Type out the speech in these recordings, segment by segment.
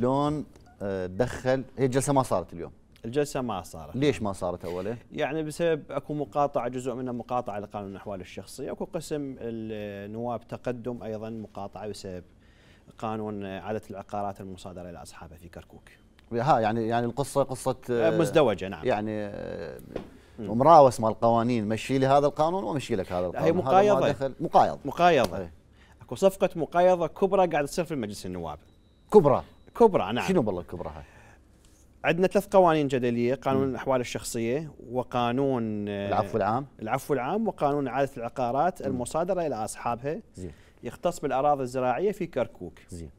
شلون آه، دخل هي الجلسه ما صارت اليوم الجلسه ما صارت ليش ما صارت اولا يعني بسبب اكو مقاطعه جزء منها مقاطعه لقانون الاحوال الشخصيه، اكو قسم النواب تقدم ايضا مقاطعه بسبب قانون عاده العقارات المصادره الى اصحابها في كركوك. ها يعني يعني القصه قصه آه، آه، مزدوجه نعم يعني مراوس مال القوانين مشي لي هذا القانون ومشي لك هذا القانون هي مقايضه دخل مقايضه مقايضه إيه. اكو صفقه مقايضه كبرى قاعده تصير في مجلس النواب كبرى الكبرى نعم شنو بالله الكبرى هاي؟ عندنا ثلاث قوانين جدليه، قانون م. الاحوال الشخصيه وقانون آه، العفو العام العفو العام وقانون اعاده العقارات م. المصادره الى اصحابها زين يختص بالاراضي الزراعيه في كركوك زين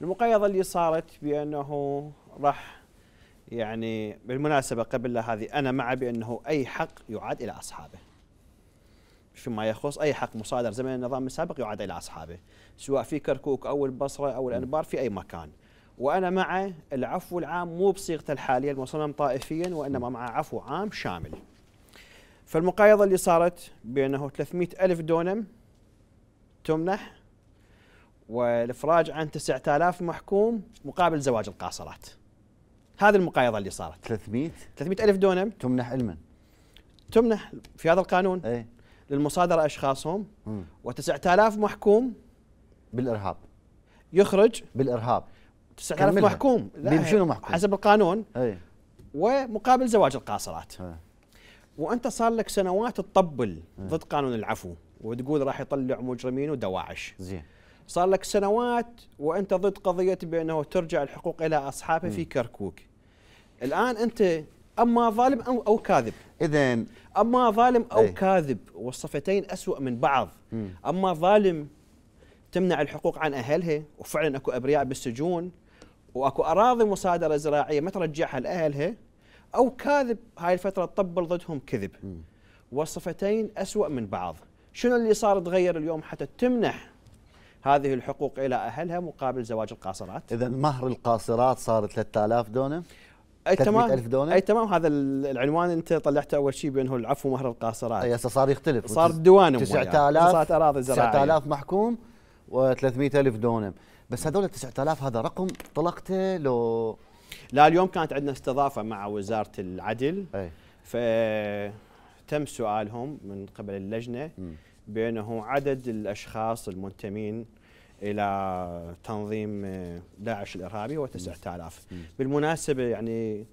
المقايضه اللي صارت بانه راح يعني بالمناسبه قبل هذه انا مع بانه اي حق يعاد الى اصحابه فيما يخص اي حق مصادر زمن النظام السابق يعاد الى اصحابه سواء في كركوك او البصره او الانبار في اي مكان وأنا مع العفو العام مو بصيغته الحالية المصمم طائفيا وإنما مع عفو عام شامل فالمقايضة اللي صارت بأنه 300 ألف دونم تمنح والإفراج عن 9000 محكوم مقابل زواج القاصرات هذه المقايضة اللي صارت 300 300 ألف دونم تمنح لمن؟ تمنح في هذا القانون أي؟ للمصادره للمصادرة أشخاصهم و9000 محكوم بالإرهاب يخرج بالإرهاب 9000 محكوم بشنو محكوم؟ حسب القانون أي. ومقابل زواج القاصرات وانت صار لك سنوات تطبل ضد قانون العفو وتقول راح يطلع مجرمين ودواعش زين صار لك سنوات وانت ضد قضيه بانه ترجع الحقوق الى اصحابها في كركوك الان انت اما ظالم او او كاذب اذا اما ظالم او أي. كاذب والصفتين اسوا من بعض م. اما ظالم تمنع الحقوق عن اهلها وفعلا اكو ابرياء بالسجون واكو اراضي مصادره زراعيه ما ترجعها لاهلها او كاذب هاي الفتره تطبل ضدهم كذب وصفتين أسوأ من بعض شنو اللي صار تغير اليوم حتى تمنح هذه الحقوق إلى أهلها مقابل زواج القاصرات إذا مهر القاصرات صار 3000 دونم اي تمام دونم. اي تمام هذا العنوان انت طلعته اول شيء بانه العفو مهر القاصرات اي صار يختلف صار الديوان 9000 صارت اراضي زراعيه 9000 محكوم و300 ألف دونم بس هذول 9000 هذا رقم طلقته لو لا اليوم كانت عندنا استضافة مع وزارة العدل أي. فتم سؤالهم من قبل اللجنة م. بأنه عدد الأشخاص المنتمين إلى تنظيم داعش الإرهابي هو 9000 بالمناسبة يعني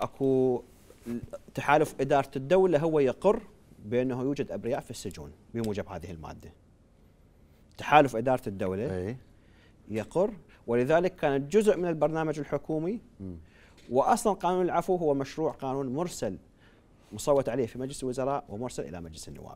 اكو تحالف إدارة الدولة هو يقر بأنه يوجد أبرياء في السجون بموجب هذه المادة تحالف إدارة الدولة أي. يقر ولذلك كانت جزء من البرنامج الحكومي م. وأصلا قانون العفو هو مشروع قانون مرسل مصوت عليه في مجلس الوزراء ومرسل إلى مجلس النواب